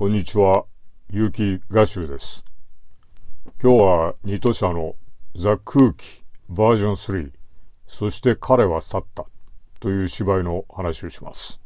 こんにちは、結城画集です。今日は二都社のザ・空気バージョン3そして彼は去ったという芝居の話をします。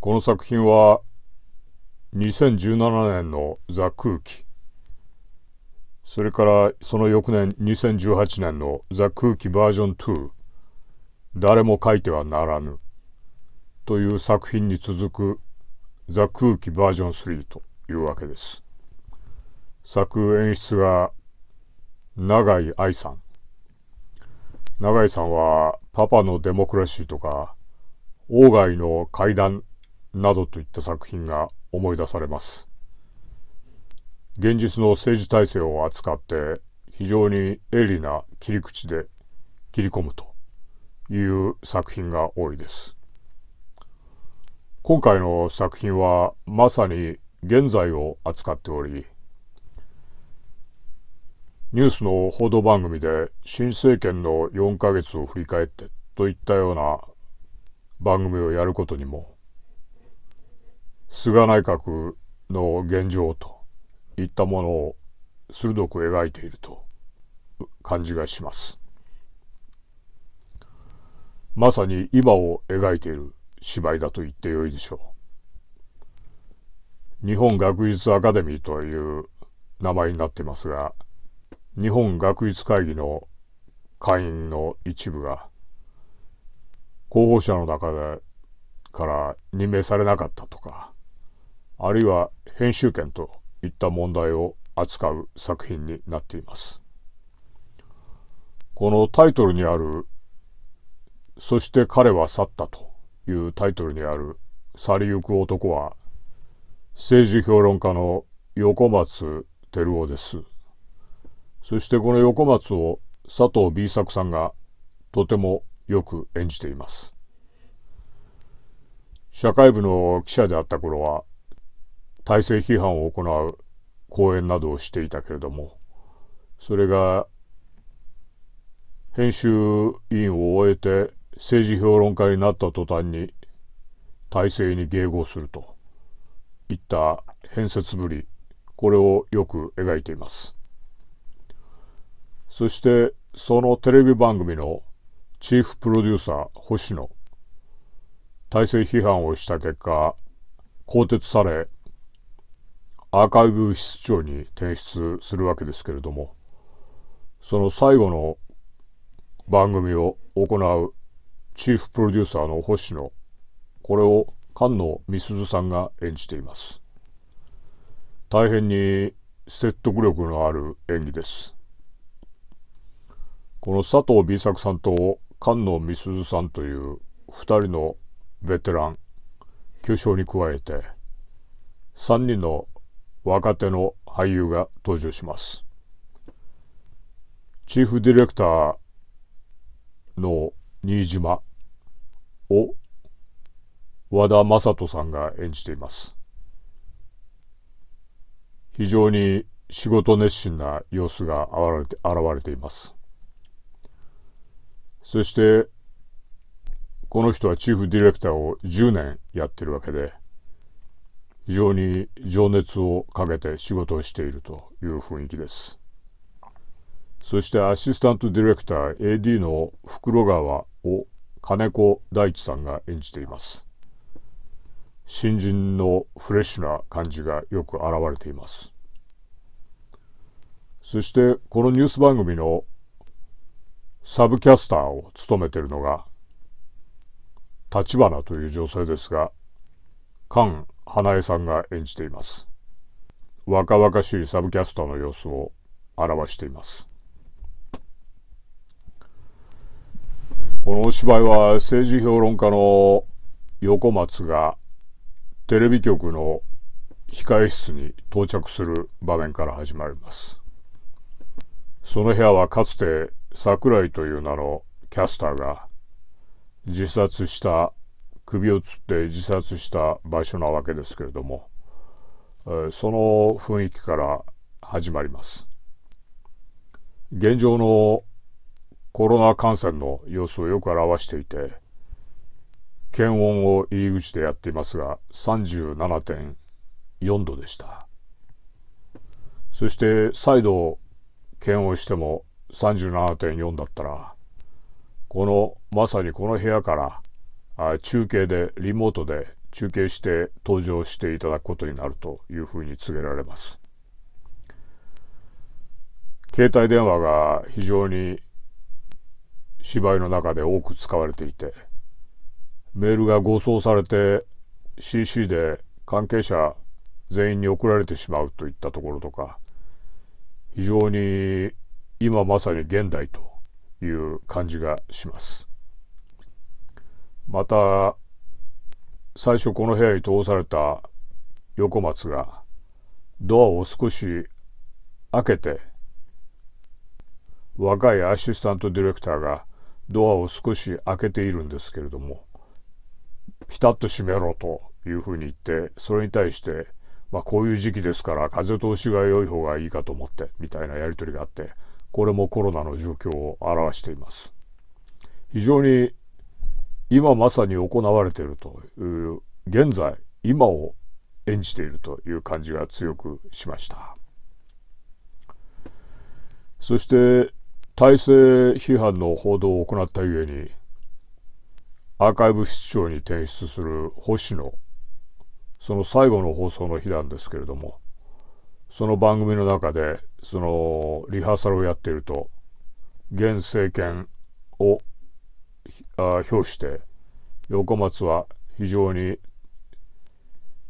この作品は2017年のザ・空気それからその翌年2018年のザ・空気バージョン2誰も書いてはならぬという作品に続くザ・空気バージョン3というわけです。作演出が永井愛さん。永井さんはパパのデモクラシーとか、鴎外の怪談」などといった作品が思い出されます。現実の政治体制を扱って非常に鋭利な切り口で切り込むという作品が多いです。今回の作品はまさに現在を扱っておりニュースの報道番組で新政権の4ヶ月を振り返ってといったような番組をやることにも菅内閣の現状といったものを鋭く描いていると感じがしますまさに今を描いている芝居だと言ってよいでしょう。日本学術アカデミーという名前になってますが日本学術会議の会員の一部が候補者の中でから任命されなかったとかあるいは編集権といった問題を扱う作品になっています。このタイトルにある「そして彼は去った」というタイトルにある去りゆく男は政治評論家の横松照夫です。そしてこの横松を佐藤 B 作さんがとてもよく演じています。社会部の記者であった頃は体制批判を行う講演などをしていたけれどもそれが編集委員を終えて政治評論家になった途端に体制に迎合するといった変節ぶりこれをよく描いていますそしてそのテレビ番組のチーフプロデューサー星野体制批判をした結果更迭されアーカイブ室長に転出するわけですけれどもその最後の番組を行うチーフプロデューサーの星野これを菅野美鈴さんが演じています大変に説得力のある演技ですこの佐藤美作さんと菅野美鈴さんという2人のベテラン巨匠に加えて3人の若手の俳優が登場しますチーフディレクターの新島を和田正人さんが演じています非常に仕事熱心な様子が現れて現れていますそしてこの人はチーフディレクターを10年やってるわけで非常に情熱をかけて仕事をしているという雰囲気ですそしてアシスタントディレクター AD の袋川を金子大地さんが演じています新人のフレッシュな感じがよく現れていますそしてこのニュース番組のサブキャスターを務めているのが立花という女性ですが菅花江さんが演じています若々しいサブキャスターの様子を表していますこのお芝居は政治評論家の横松がテレビ局の控え室に到着する場面から始まりますその部屋はかつて桜井という名のキャスターが自殺した首をつって自殺した場所なわけですけれどもその雰囲気から始まります現状のコロナ感染の様子をよく表していて検温を入り口でやっていますが37.4度でしたそして再度検温しても37.4だったらこのまさにこの部屋から中継でリモートで中継して登場していただくことになるというふうに告げられます携帯電話が非常に芝居の中で多く使われていてメールが誤送されて CC で関係者全員に送られてしまうといったところとか非常に今まさに現代という感じがしますまた最初この部屋に通された横松がドアを少し開けて若いアシスタントディレクターがドアを少し開けているんですけれどもピタッと閉めろというふうに言ってそれに対して、まあ、こういう時期ですから風通しが良い方がいいかと思ってみたいなやり取りがあってこれもコロナの状況を表しています。非常に今まさに行われているという現在今を演じているという感じが強くしました。そして体制批判の報道を行ったゆえにアーカイブ室長に転出する星野その最後の放送の日なんですけれどもその番組の中でそのリハーサルをやっていると現政権を表して横松は非常に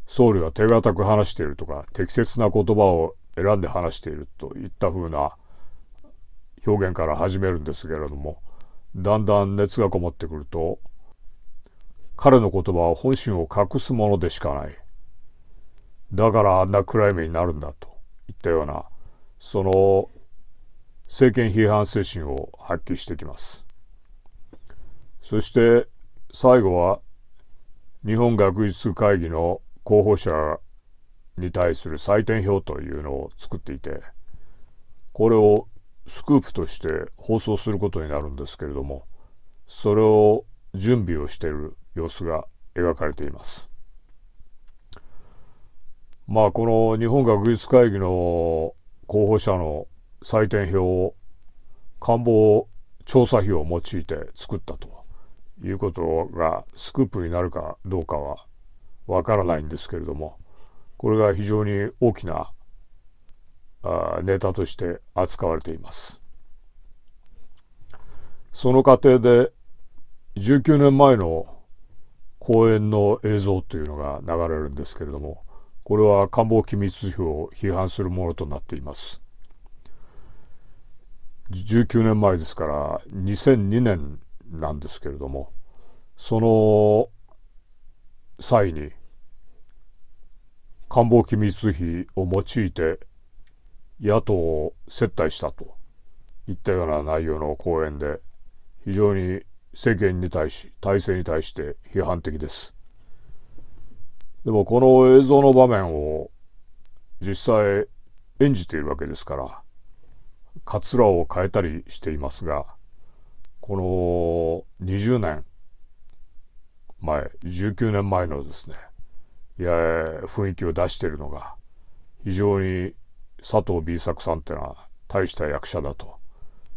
総理は手堅く話しているとか適切な言葉を選んで話しているといったふうな表現から始めるんですけれどもだんだん熱がこもってくると彼の言葉は本心を隠すものでしかないだからあんな暗い目になるんだといったようなその政権批判精神を発揮してきますそして最後は日本学術会議の候補者に対する採点表というのを作っていてこれをスクープとして放送することになるんですけれどもそれを準備をしている様子が描かれています。まあこの日本学術会議の候補者の採点表を官房調査費を用いて作ったということがスクープになるかどうかはわからないんですけれどもこれが非常に大きなネタとして扱われています。その過程で19年前の公演の映像というのが流れるんですけれどもこれは官房機密費を批判するものとなっています19年前ですから2002年なんですけれどもその際に官房機密費を用いて野党を接待したと言ったような内容の講演で非常に政権に対し体制に対して批判的ですでもこの映像の場面を実際演じているわけですからかつらを変えたりしていますがこの20年前19年前のですねいや雰囲気を出しているのが非常に佐藤 B 作さんってのは大した役者だと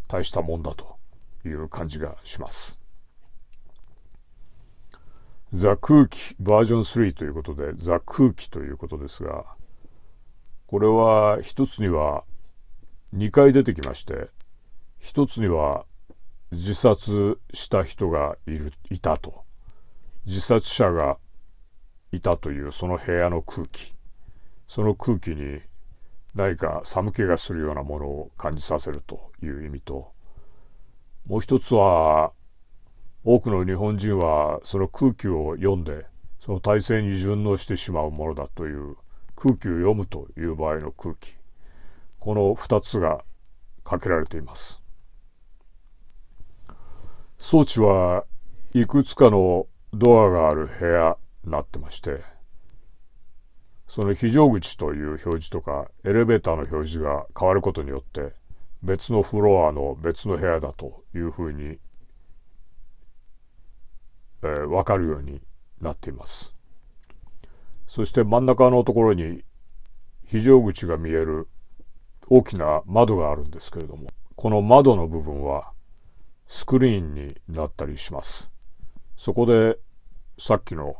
大したもんだという感じがします。ザ・空気バージョン3ということでザ・空気ということですがこれは一つには2回出てきまして一つには自殺した人がいるいたと自殺者がいたというその部屋の空気その空気に何か寒気がするようなものを感じさせるという意味ともう一つは多くの日本人はその空気を読んでその体制に順応してしまうものだという空気を読むという場合の空気この2つがかけられています装置はいくつかのドアがある部屋になってましてその非常口という表示とかエレベーターの表示が変わることによって別のフロアの別の部屋だというふうに、えー、分かるようになっていますそして真ん中のところに非常口が見える大きな窓があるんですけれどもこの窓の部分はスクリーンになったりしますそこでさっきの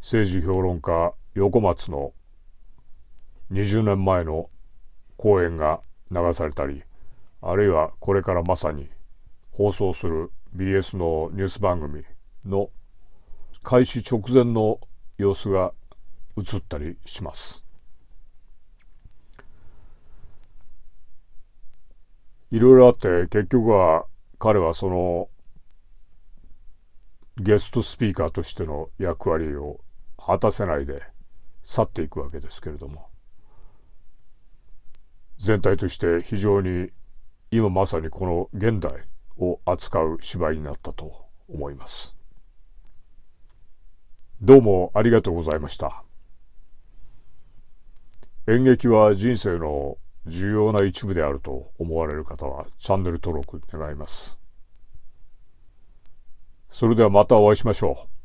政治評論家横松の20年前の公演が流されたりあるいはこれからまさに放送する BS のニュース番組の開始直前の様子が映ったりします。いろいろあって結局は彼はそのゲストスピーカーとしての役割を果たせないで。去っていくわけですけれども全体として非常に今まさにこの現代を扱う芝居になったと思います。どうもありがとうございました。演劇は人生の重要な一部であると思われる方はチャンネル登録願います。それではまたお会いしましょう。